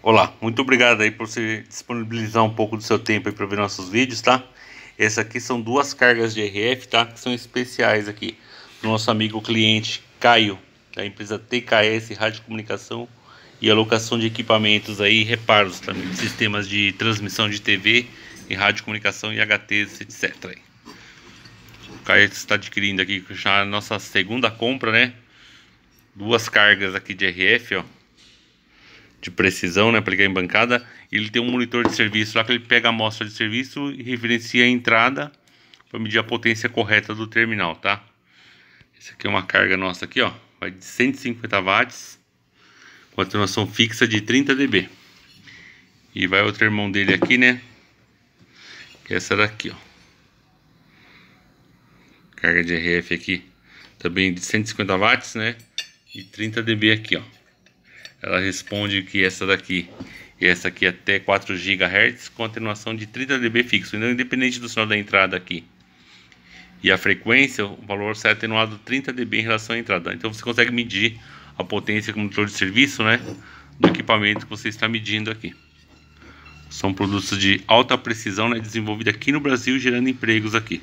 Olá, muito obrigado aí por se disponibilizar um pouco do seu tempo aí para ver nossos vídeos, tá? Essa aqui são duas cargas de RF, tá? Que são especiais aqui do nosso amigo cliente Caio, da empresa TKS Rádio Comunicação e alocação de equipamentos aí, reparos também, sistemas de transmissão de TV e rádio comunicação e HTs, etc. Aí. O Caio está adquirindo aqui já a nossa segunda compra, né? Duas cargas aqui de RF, ó de precisão, né, para ligar em bancada, ele tem um monitor de serviço lá que ele pega a amostra de serviço e referencia a entrada para medir a potência correta do terminal, tá? Essa aqui é uma carga nossa aqui, ó, vai de 150 watts, com fixa de 30 dB. E vai outro irmão dele aqui, né? Que é essa daqui, ó. Carga de RF aqui, também de 150 watts, né? E 30 dB aqui, ó ela responde que essa daqui e essa aqui até 4 GHz com atenuação de 30 dB fixo, então independente do sinal da entrada aqui. E a frequência, o valor sai atenuado 30 dB em relação à entrada. Então você consegue medir a potência com o de serviço, né, do equipamento que você está medindo aqui. São produtos de alta precisão, né, desenvolvidos aqui no Brasil, gerando empregos aqui.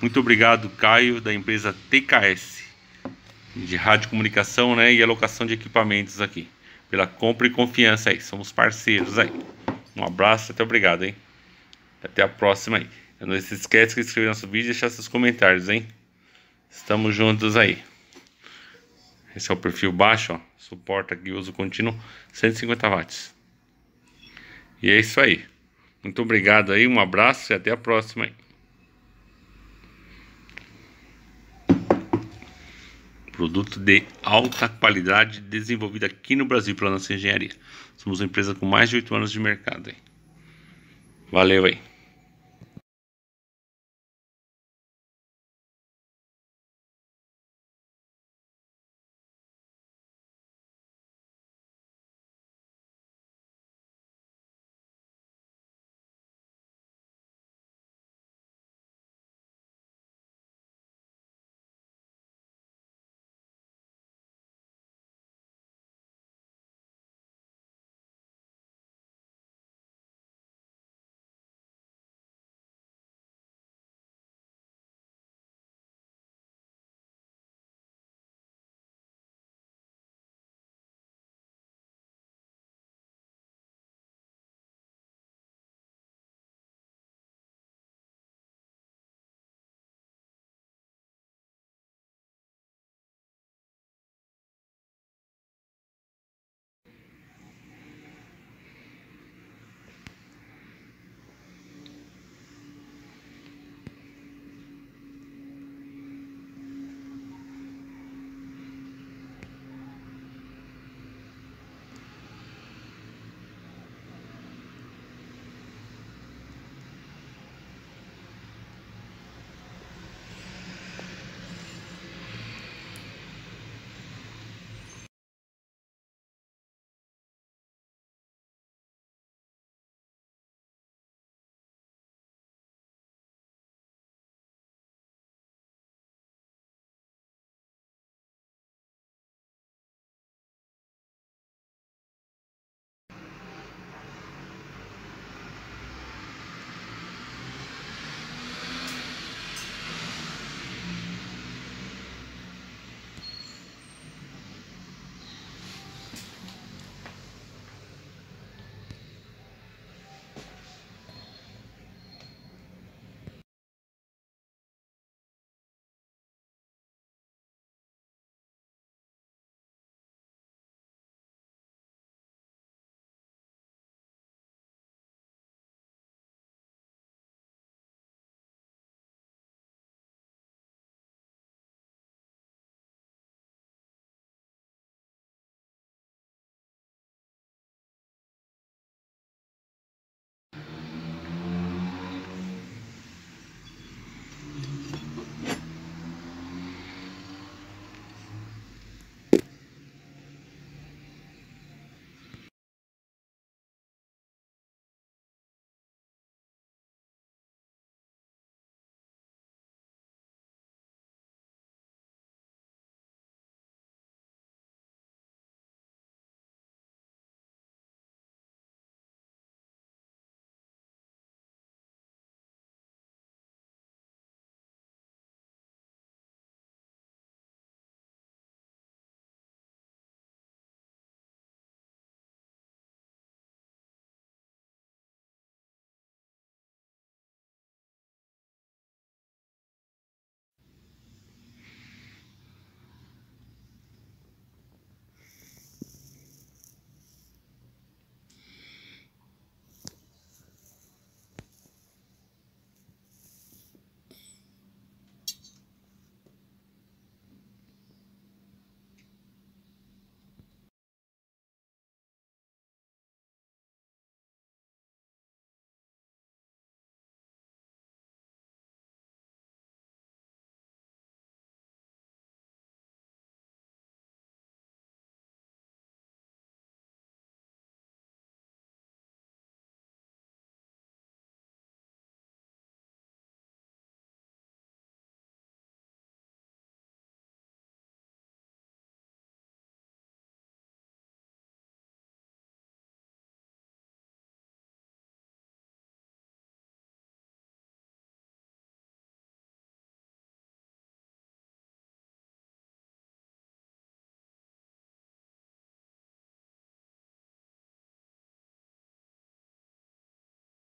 Muito obrigado, Caio, da empresa TKS, de radiocomunicação né, e alocação de equipamentos aqui pela compra e confiança aí. Somos parceiros aí. Um abraço, até obrigado, hein? Até a próxima aí. Não se esquece de inscrever no nosso vídeo e deixar seus comentários, hein? Estamos juntos aí. Esse é o perfil baixo, ó. Suporta aqui uso contínuo 150 watts. E é isso aí. Muito obrigado aí, um abraço e até a próxima aí. Produto de alta qualidade desenvolvido aqui no Brasil pela nossa engenharia. Somos uma empresa com mais de 8 anos de mercado. Valeu aí.